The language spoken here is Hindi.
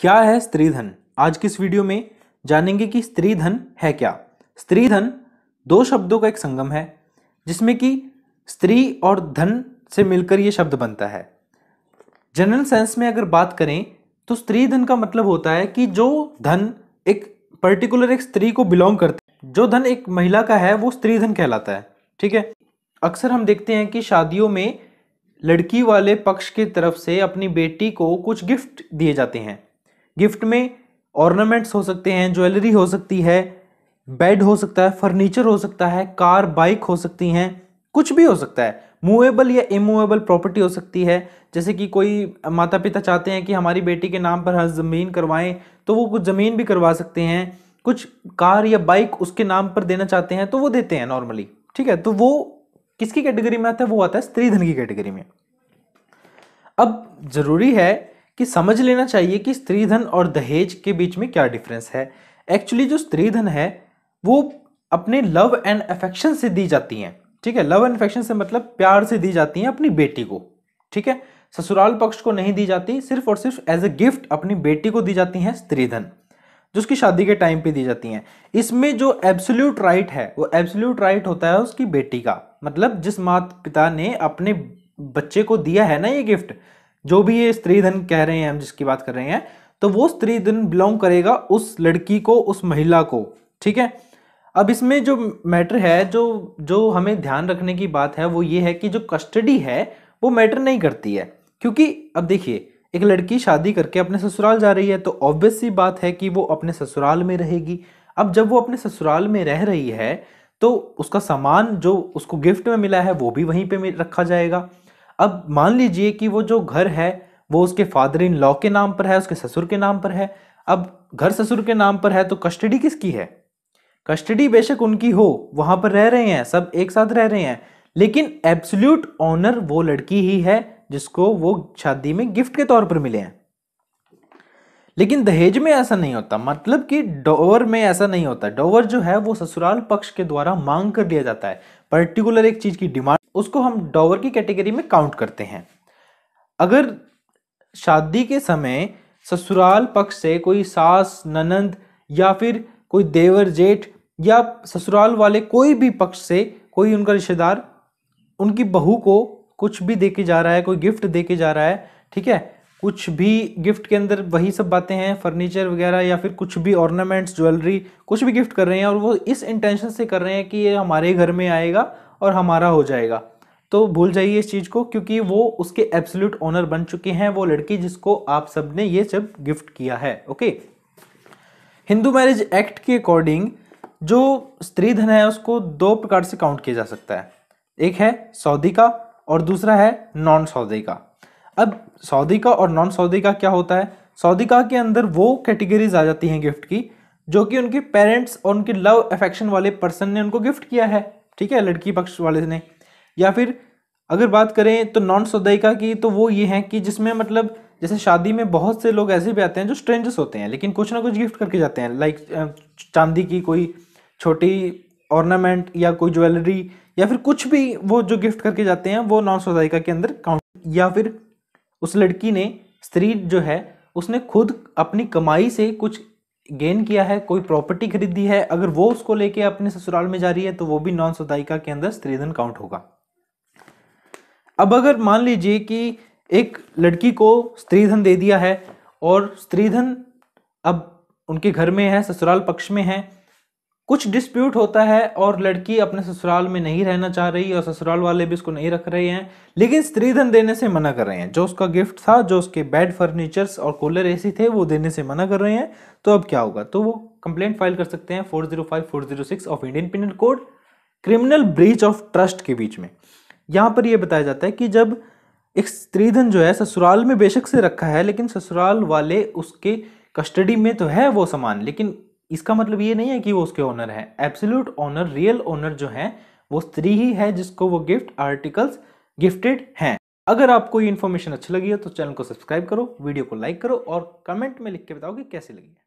क्या है स्त्री धन आज की इस वीडियो में जानेंगे कि स्त्री धन है क्या स्त्री धन दो शब्दों का एक संगम है जिसमें कि स्त्री और धन से मिलकर ये शब्द बनता है जनरल सेंस में अगर बात करें तो स्त्री धन का मतलब होता है कि जो धन एक पर्टिकुलर एक स्त्री को बिलोंग करता जो धन एक महिला का है वो स्त्री धन कहलाता है ठीक है अक्सर हम देखते हैं कि शादियों में लड़की वाले पक्ष की तरफ से अपनी बेटी को कुछ गिफ्ट दिए जाते हैं गिफ्ट में ऑर्नामेंट्स हो सकते हैं ज्वेलरी हो सकती है बेड हो सकता है फर्नीचर हो सकता है कार बाइक हो सकती हैं कुछ भी हो सकता है मूवेबल या इमूवेबल प्रॉपर्टी हो सकती है जैसे कि कोई माता पिता चाहते हैं कि हमारी बेटी के नाम पर हम ज़मीन करवाएं तो वो कुछ ज़मीन भी करवा सकते हैं कुछ कार या बाइक उसके नाम पर देना चाहते हैं तो वो देते हैं नॉर्मली ठीक है तो वो किसकी कैटेगरी में आता है वो आता है स्त्री धन की कैटेगरी में अब ज़रूरी है कि समझ लेना चाहिए कि स्त्री धन और दहेज के बीच में क्या डिफरेंस है एक्चुअली जो स्त्री धन है वो अपने लव एंड अफेक्शन से दी जाती हैं ठीक है लव एंड अफेक्शन से मतलब प्यार से दी जाती हैं अपनी बेटी को ठीक है ससुराल पक्ष को नहीं दी जाती सिर्फ और सिर्फ एज ए गिफ्ट अपनी बेटी को दी जाती हैं स्त्री धन जो उसकी शादी के टाइम पे दी जाती हैं इसमें जो एब्सोल्यूट राइट है वो एब्सोल्यूट राइट होता है उसकी बेटी का मतलब जिस माता पिता ने अपने बच्चे को दिया है ना ये गिफ्ट जो भी ये स्त्री धन कह रहे हैं हम जिसकी बात कर रहे हैं तो वो स्त्री धन बिलोंग करेगा उस लड़की को उस महिला को ठीक है अब इसमें जो मैटर है जो जो हमें ध्यान रखने की बात है वो ये है कि जो कस्टडी है वो मैटर नहीं करती है क्योंकि अब देखिए एक लड़की शादी करके अपने ससुराल जा रही है तो ऑब्वियस सी बात है कि वो अपने ससुराल में रहेगी अब जब वो अपने ससुराल में रह रही है तो उसका सामान जो उसको गिफ्ट में मिला है वो भी वहीं पे रखा जाएगा अब मान लीजिए कि वो जो घर है वो उसके फादर इन लॉ के नाम पर है उसके ससुर के नाम पर है अब घर ससुर के नाम पर है तो कस्टडी किसकी है कस्टडी बेशक उनकी हो वहां पर रह रहे हैं सब एक साथ रह रहे हैं लेकिन एब्सोल्यूट ऑनर वो लड़की ही है जिसको वो शादी में गिफ्ट के तौर पर मिले हैं लेकिन दहेज में ऐसा नहीं होता मतलब कि डोवर में ऐसा नहीं होता डोवर जो है वो ससुराल पक्ष के द्वारा मांग कर लिया जाता है पर्टिकुलर एक चीज़ की डिमांड उसको हम डॉवर की कैटेगरी में काउंट करते हैं अगर शादी के समय ससुराल पक्ष से कोई सास ननंद या फिर कोई देवर जेठ या ससुराल वाले कोई भी पक्ष से कोई उनका रिश्तेदार उनकी बहू को कुछ भी दे के जा रहा है कोई गिफ्ट दे के जा रहा है ठीक है कुछ भी गिफ्ट के अंदर वही सब बातें हैं फर्नीचर वगैरह या फिर कुछ भी ऑर्नामेंट्स ज्वेलरी कुछ भी गिफ्ट कर रहे हैं और वो इस इंटेंशन से कर रहे हैं कि ये हमारे घर में आएगा और हमारा हो जाएगा तो भूल जाइए इस चीज़ को क्योंकि वो उसके एब्सोल्यूट ओनर बन चुके हैं वो लड़की जिसको आप सब ने ये सब गिफ्ट किया है ओके हिंदू मैरिज एक्ट के अकॉर्डिंग जो स्त्री धन है उसको दो प्रकार से काउंट किया जा सकता है एक है सऊदी का और दूसरा है नॉन सऊदी का अब सऊदी का और नॉन सऊदी का क्या होता है सऊदी का के अंदर वो कैटेगरीज आ जाती हैं गिफ्ट की जो कि उनके पेरेंट्स और उनके लव अफेक्शन वाले पर्सन ने उनको गिफ्ट किया है ठीक है लड़की पक्ष वाले ने या फिर अगर बात करें तो नॉन सौदाइका की तो वो ये है कि जिसमें मतलब जैसे शादी में बहुत से लोग ऐसे भी आते हैं जो स्ट्रेंजर्स होते हैं लेकिन कुछ ना कुछ गिफ्ट करके जाते हैं लाइक चांदी की कोई छोटी ऑर्नामेंट या कोई ज्वेलरी या फिर कुछ भी वो जो गिफ्ट करके जाते हैं वो नॉन सौदाइका के अंदर काउंट या फिर उस लड़की ने स्त्री जो है उसने खुद अपनी कमाई से कुछ गेन किया है कोई प्रॉपर्टी खरीदी है अगर वो उसको लेके अपने ससुराल में जा रही है तो वो भी नॉन सदायिका के अंदर स्त्रीधन काउंट होगा अब अगर मान लीजिए कि एक लड़की को स्त्रीधन दे दिया है और स्त्रीधन अब उनके घर में है ससुराल पक्ष में है कुछ डिस्प्यूट होता है और लड़की अपने ससुराल में नहीं रहना चाह रही और ससुराल वाले भी उसको नहीं रख रहे हैं लेकिन स्त्रीधन देने से मना कर रहे हैं जो उसका गिफ्ट था जो उसके बेड फर्नीचर्स और कूलर ऐसी थे वो देने से मना कर रहे हैं तो अब क्या होगा तो वो कंप्लेंट फाइल कर सकते हैं zero six of Indian penal code criminal breach of trust के बीच में यहाँ पर यह बताया जाता है कि जब एक स्त्रीधन जो है ससुराल में बेशक से रखा है लेकिन ससुराल वाले उसके कस्टडी में तो है वो सामान लेकिन इसका मतलब ये नहीं है कि वो उसके ऑनर हैं एब्सोल्यूट ऑनर रियल ऑनर जो हैं वो स्त्री ही है जिसको वो गिफ्ट आर्टिकल्स गिफ्टेड हैं अगर आपको ये इन्फॉर्मेशन अच्छी लगी है तो चैनल को सब्सक्राइब करो वीडियो को लाइक करो और कमेंट में लिख के बताओ कि कैसी लगी है